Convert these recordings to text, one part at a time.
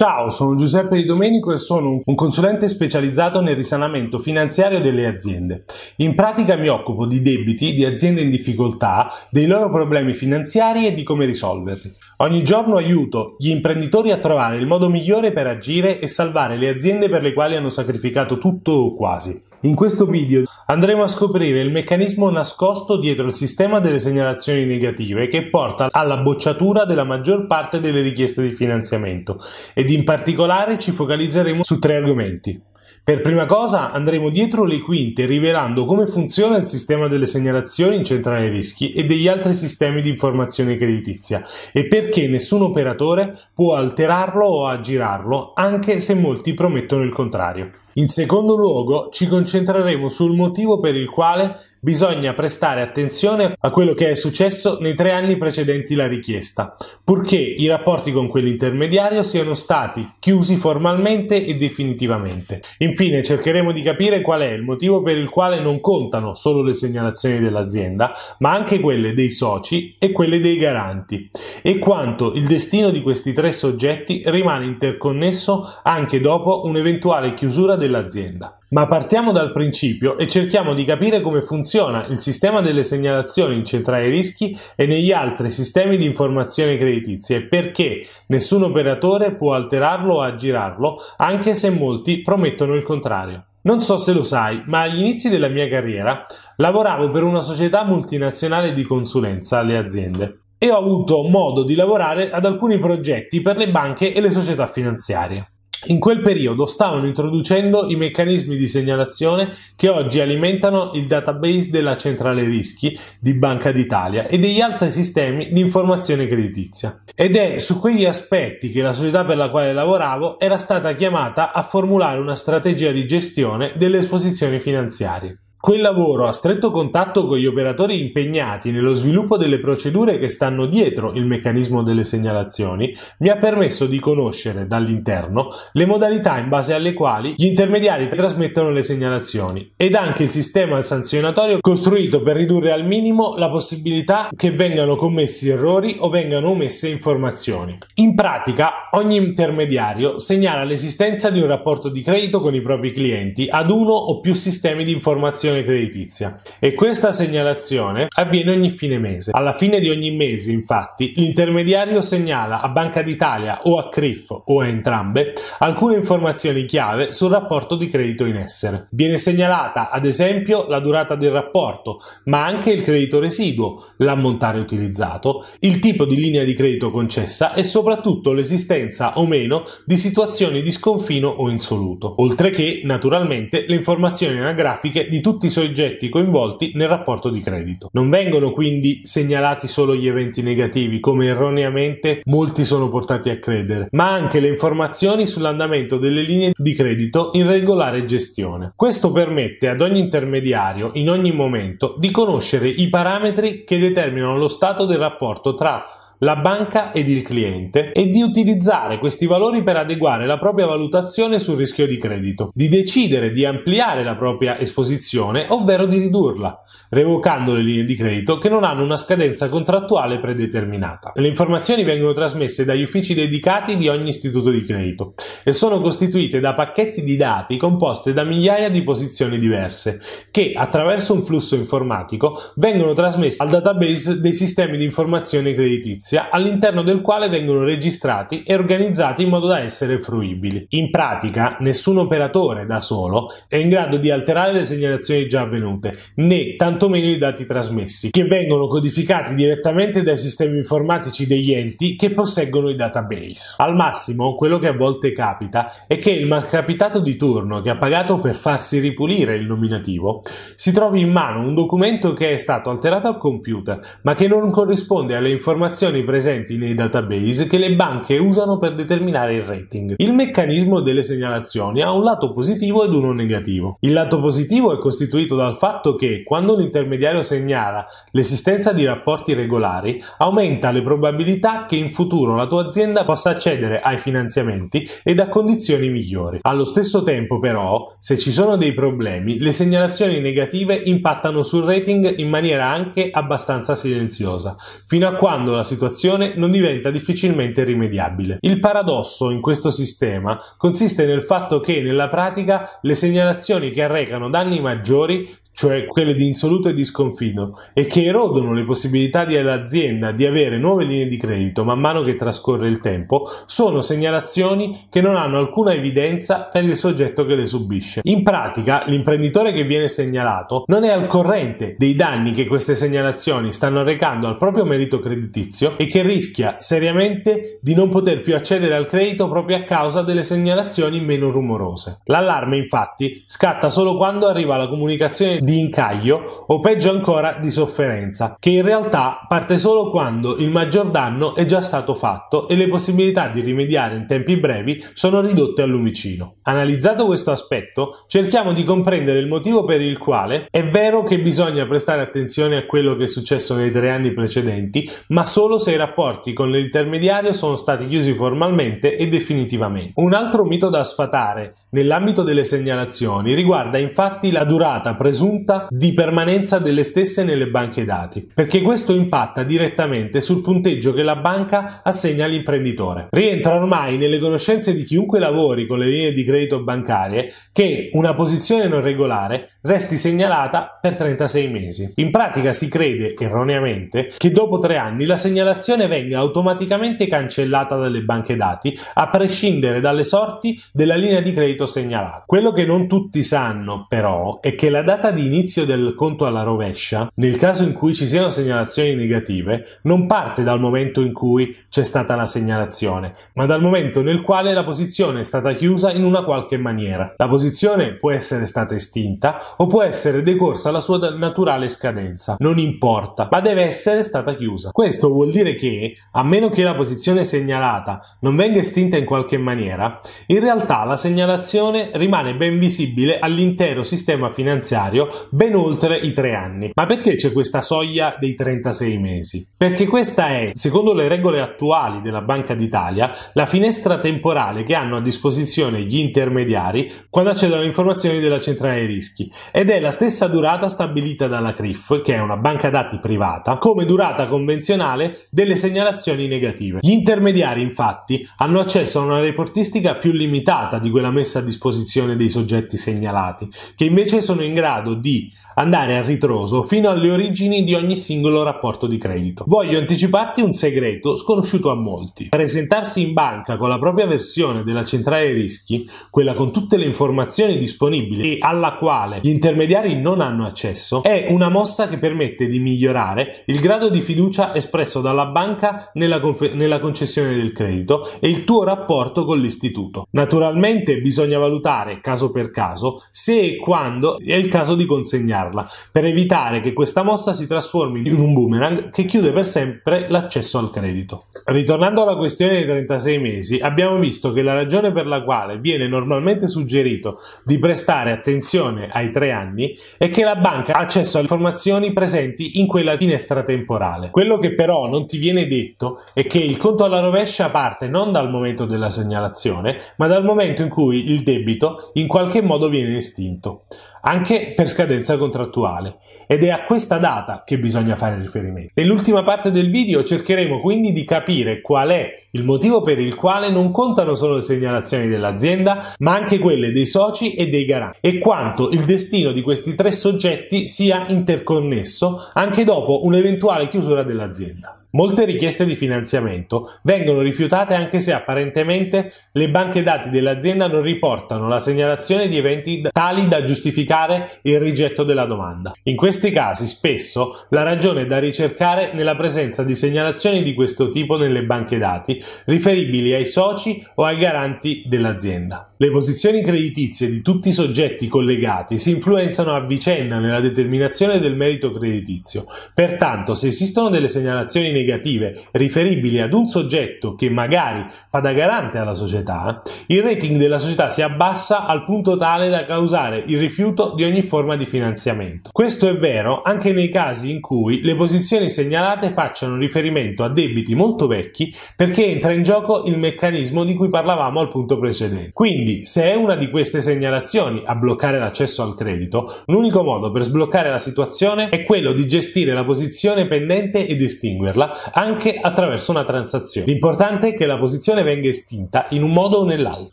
Ciao, sono Giuseppe Di Domenico e sono un consulente specializzato nel risanamento finanziario delle aziende. In pratica mi occupo di debiti, di aziende in difficoltà, dei loro problemi finanziari e di come risolverli. Ogni giorno aiuto gli imprenditori a trovare il modo migliore per agire e salvare le aziende per le quali hanno sacrificato tutto o quasi. In questo video andremo a scoprire il meccanismo nascosto dietro il sistema delle segnalazioni negative che porta alla bocciatura della maggior parte delle richieste di finanziamento ed in particolare ci focalizzeremo su tre argomenti. Per prima cosa andremo dietro le quinte rivelando come funziona il sistema delle segnalazioni in centrale rischi e degli altri sistemi di informazione creditizia e perché nessun operatore può alterarlo o aggirarlo anche se molti promettono il contrario. In secondo luogo ci concentreremo sul motivo per il quale bisogna prestare attenzione a quello che è successo nei tre anni precedenti la richiesta, purché i rapporti con quell'intermediario siano stati chiusi formalmente e definitivamente. Infine cercheremo di capire qual è il motivo per il quale non contano solo le segnalazioni dell'azienda, ma anche quelle dei soci e quelle dei garanti, e quanto il destino di questi tre soggetti rimane interconnesso anche dopo un'eventuale chiusura del dell'azienda. Ma partiamo dal principio e cerchiamo di capire come funziona il sistema delle segnalazioni in centrale rischi e negli altri sistemi di informazione creditizia e perché nessun operatore può alterarlo o aggirarlo, anche se molti promettono il contrario. Non so se lo sai, ma agli inizi della mia carriera lavoravo per una società multinazionale di consulenza alle aziende e ho avuto modo di lavorare ad alcuni progetti per le banche e le società finanziarie. In quel periodo stavano introducendo i meccanismi di segnalazione che oggi alimentano il database della centrale rischi di Banca d'Italia e degli altri sistemi di informazione creditizia. Ed è su quegli aspetti che la società per la quale lavoravo era stata chiamata a formulare una strategia di gestione delle esposizioni finanziarie. Quel lavoro a stretto contatto con gli operatori impegnati nello sviluppo delle procedure che stanno dietro il meccanismo delle segnalazioni mi ha permesso di conoscere dall'interno le modalità in base alle quali gli intermediari trasmettono le segnalazioni ed anche il sistema sanzionatorio costruito per ridurre al minimo la possibilità che vengano commessi errori o vengano omesse informazioni. In pratica, ogni intermediario segnala l'esistenza di un rapporto di credito con i propri clienti ad uno o più sistemi di informazione situazione creditizia e questa segnalazione avviene ogni fine mese. Alla fine di ogni mese, infatti, l'intermediario segnala a Banca d'Italia o a CRIF o a entrambe alcune informazioni chiave sul rapporto di credito in essere. Viene segnalata, ad esempio, la durata del rapporto, ma anche il credito residuo, l'ammontare utilizzato, il tipo di linea di credito concessa e soprattutto l'esistenza o meno di situazioni di sconfino o insoluto, oltre che, naturalmente, le informazioni anagrafiche di tutti tutti i soggetti coinvolti nel rapporto di credito. Non vengono quindi segnalati solo gli eventi negativi, come erroneamente molti sono portati a credere, ma anche le informazioni sull'andamento delle linee di credito in regolare gestione. Questo permette ad ogni intermediario, in ogni momento, di conoscere i parametri che determinano lo stato del rapporto tra la banca ed il cliente e di utilizzare questi valori per adeguare la propria valutazione sul rischio di credito, di decidere di ampliare la propria esposizione, ovvero di ridurla, revocando le linee di credito che non hanno una scadenza contrattuale predeterminata. Le informazioni vengono trasmesse dagli uffici dedicati di ogni istituto di credito e sono costituite da pacchetti di dati composte da migliaia di posizioni diverse che attraverso un flusso informatico vengono trasmesse al database dei sistemi di informazione creditizia edilizia all'interno del quale vengono registrati e organizzati in modo da essere fruibili. In pratica, nessun operatore da solo è in grado di alterare le segnalazioni già avvenute, né tantomeno i dati trasmessi, che vengono codificati direttamente dai sistemi informatici degli enti che posseggono i database. Al massimo, quello che a volte capita è che il malcapitato di turno che ha pagato per farsi ripulire il nominativo si trovi in mano un documento che è stato alterato al computer, ma che non corrisponde alle informazioni informazioni presenti nei database che le banche usano per determinare il rating. Il meccanismo delle segnalazioni ha un lato positivo ed uno negativo. Il lato positivo è costituito dal fatto che quando un intermediario segnala l'esistenza di rapporti regolari, aumenta le probabilità che in futuro la tua azienda possa accedere ai finanziamenti ed a condizioni migliori. Allo stesso tempo, però, se ci sono dei problemi, le segnalazioni negative impattano sul rating in maniera anche abbastanza silenziosa, fino a quando la situazione situazione non diventa difficilmente rimediabile. Il paradosso in questo sistema consiste nel fatto che nella pratica le segnalazioni che arrecano danni maggiori cioè quelle di insoluto e di sconfino, e che erodono le possibilità dell'azienda di avere nuove linee di credito man mano che trascorre il tempo, sono segnalazioni che non hanno alcuna evidenza per il soggetto che le subisce. In pratica, l'imprenditore che viene segnalato non è al corrente dei danni che queste segnalazioni stanno recando al proprio merito creditizio e che rischia seriamente di non poter più accedere al credito proprio a causa delle segnalazioni meno rumorose. L'allarme infatti scatta solo quando arriva la comunicazione di incaglio o peggio ancora di sofferenza, che in realtà parte solo quando il maggior danno è già stato fatto e le possibilità di rimediare in tempi brevi sono ridotte al lumicino. Analizzato questo aspetto, cerchiamo di comprendere il motivo per il quale è vero che bisogna prestare attenzione a quello che è successo nei tre anni precedenti, ma solo se i rapporti con l'intermediario sono stati chiusi formalmente e definitivamente. Un altro mito da sfatare nell'ambito delle segnalazioni riguarda infatti la durata presunta punta di permanenza delle stesse nelle banche dati, perché questo impatta direttamente sul punteggio che la banca assegna all'imprenditore. Rientra ormai nelle conoscenze di chiunque lavori con le linee di credito bancarie che una posizione non regolare resti segnalata per 36 mesi. In pratica si crede, erroneamente, che dopo tre anni la segnalazione venga automaticamente cancellata dalle banche dati, a prescindere dalle sorti della linea di credito segnalata. Quello che non tutti sanno, però, è che la data di all'inizio del conto alla rovescia, nel caso in cui ci siano segnalazioni negative, non parte dal momento in cui c'è stata la segnalazione, ma dal momento nel quale la posizione è stata chiusa in una qualche maniera. La posizione può essere stata estinta o può essere decorsa alla sua naturale scadenza, non importa, ma deve essere stata chiusa. Questo vuol dire che, a meno che la posizione segnalata non venga estinta in qualche maniera, in realtà la segnalazione rimane ben visibile all'intero sistema finanziario ben oltre i tre anni. Ma perché c'è questa soglia dei 36 mesi? Perché questa è, secondo le regole attuali della Banca d'Italia, la finestra temporale che hanno a disposizione gli intermediari quando accedono alle informazioni della centrale dei rischi ed è la stessa durata stabilita dalla CRIF, che è una banca dati privata, come durata convenzionale delle segnalazioni negative. Gli intermediari infatti hanno accesso a una reportistica più limitata di quella messa a disposizione dei soggetti segnalati, che invece sono in grado 地 andare a ritroso fino alle origini di ogni singolo rapporto di credito. Voglio anticiparti un segreto sconosciuto a molti. Presentarsi in banca con la propria versione della centrale rischi, quella con tutte le informazioni disponibili e alla quale gli intermediari non hanno accesso, è una mossa che permette di migliorare il grado di fiducia espresso dalla banca nella, conf- nella concessione del credito e il tuo rapporto con l'istituto. Naturalmente bisogna valutare caso per caso se e quando è il caso di consegnarlo bloccarla per evitare che questa mossa si trasformi in un boomerang che chiude per sempre l'accesso al credito. Ritornando alla questione dei 36 mesi, abbiamo visto che la ragione per la quale viene normalmente suggerito di prestare attenzione ai tre anni è che la banca ha accesso alle informazioni presenti in quella finestra temporale. Quello che però non ti viene detto è che il conto alla rovescia parte non dal momento della segnalazione, ma dal momento in cui il debito in qualche modo viene estinto anche per scadenza contrattuale ed è a questa data che bisogna fare riferimento. Nell'ultima parte del video cercheremo quindi di capire qual è il motivo per il quale non contano solo le segnalazioni dell'azienda ma anche quelle dei soci e dei garanti e quanto il destino di questi tre soggetti sia interconnesso anche dopo un'eventuale chiusura dell'azienda. Molte richieste di finanziamento vengono rifiutate anche se apparentemente le banche dati dell'azienda non riportano la segnalazione di eventi tali da giustificare il rigetto della domanda. In questi casi spesso la ragione è da ricercare nella presenza di segnalazioni di questo tipo nelle banche dati riferibili ai soci o ai garanti dell'azienda. Le posizioni creditizie di tutti i soggetti collegati si influenzano a vicenda nella determinazione del merito creditizio, pertanto se esistono delle segnalazioni negative riferibili ad un soggetto che magari fa da garante alla società, il rating della società si abbassa al punto tale da causare il rifiuto di ogni forma di finanziamento. Questo è vero anche nei casi in cui le posizioni segnalate facciano riferimento a debiti molto vecchi perché entra in gioco il meccanismo di cui parlavamo al punto precedente. Quindi, se è una di queste segnalazioni a bloccare l'accesso al credito, l'unico modo per sbloccare la situazione è quello di gestire la posizione pendente e distinguerla anche attraverso una transazione. L'importante è che la posizione venga estinta in un modo o nell'altro.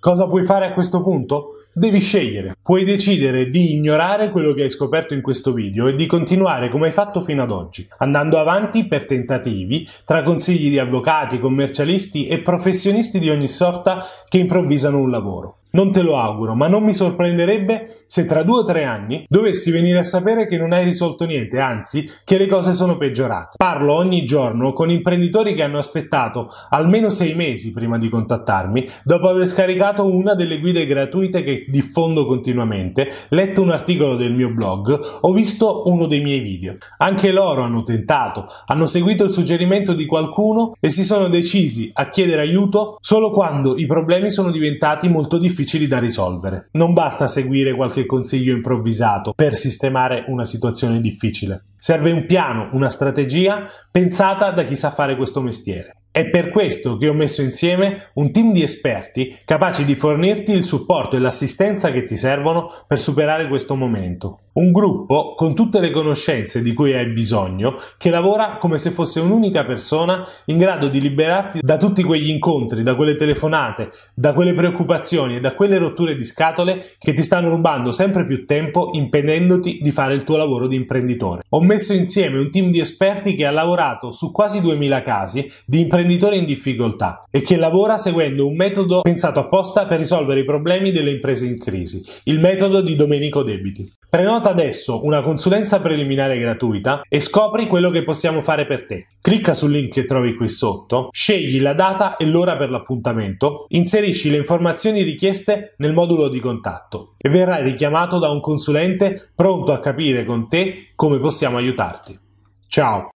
Cosa puoi fare a questo punto? Devi scegliere, puoi decidere di ignorare quello che hai scoperto in questo video e di continuare come hai fatto fino ad oggi, andando avanti per tentativi tra consigli di avvocati, commercialisti e professionisti di ogni sorta che improvvisano un lavoro. Non te lo auguro, ma non mi sorprenderebbe se tra due o tre anni dovessi venire a sapere che non hai risolto niente, anzi che le cose sono peggiorate. Parlo ogni giorno con imprenditori che hanno aspettato almeno sei mesi prima di contattarmi, dopo aver scaricato una delle guide gratuite che diffondo continuamente, letto un articolo del mio blog o visto uno dei miei video. Anche loro hanno tentato, hanno seguito il suggerimento di qualcuno e si sono decisi a chiedere aiuto solo quando i problemi sono diventati molto difficili difficili da risolvere. Non basta seguire qualche consiglio improvvisato per sistemare una situazione difficile. Serve un piano, una strategia pensata da chi sa fare questo mestiere. È per questo che ho messo insieme un team di esperti capaci di fornirti il supporto e l'assistenza che ti servono per superare questo momento. Un gruppo con tutte le conoscenze di cui hai bisogno che lavora come se fosse un'unica persona in grado di liberarti da tutti quegli incontri, da quelle telefonate, da quelle preoccupazioni e da quelle rotture di scatole che ti stanno rubando sempre più tempo impedendoti di fare il tuo lavoro di imprenditore. Ho messo insieme un team di esperti che ha lavorato su quasi 2000 casi di imprenditori imprenditore in difficoltà e che lavora seguendo un metodo pensato apposta per risolvere i problemi delle imprese in crisi, il metodo di Domenico Debiti. Prenota adesso una consulenza preliminare gratuita e scopri quello che possiamo fare per te. Clicca sul link che trovi qui sotto, scegli la data e l'ora per l'appuntamento, inserisci le informazioni richieste nel modulo di contatto e verrai richiamato da un consulente pronto a capire con te come possiamo aiutarti. Ciao!